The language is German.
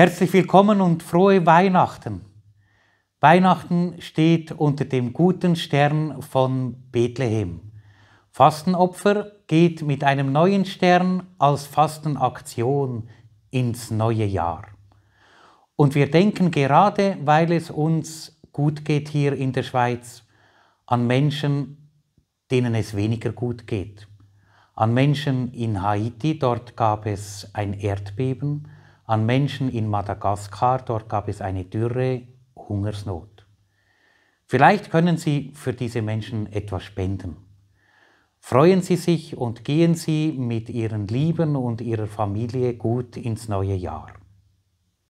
Herzlich willkommen und frohe Weihnachten. Weihnachten steht unter dem guten Stern von Bethlehem. Fastenopfer geht mit einem neuen Stern als Fastenaktion ins neue Jahr. Und wir denken gerade, weil es uns gut geht hier in der Schweiz, an Menschen, denen es weniger gut geht. An Menschen in Haiti, dort gab es ein Erdbeben an Menschen in Madagaskar. Dort gab es eine Dürre, Hungersnot. Vielleicht können Sie für diese Menschen etwas spenden. Freuen Sie sich und gehen Sie mit Ihren Lieben und Ihrer Familie gut ins neue Jahr.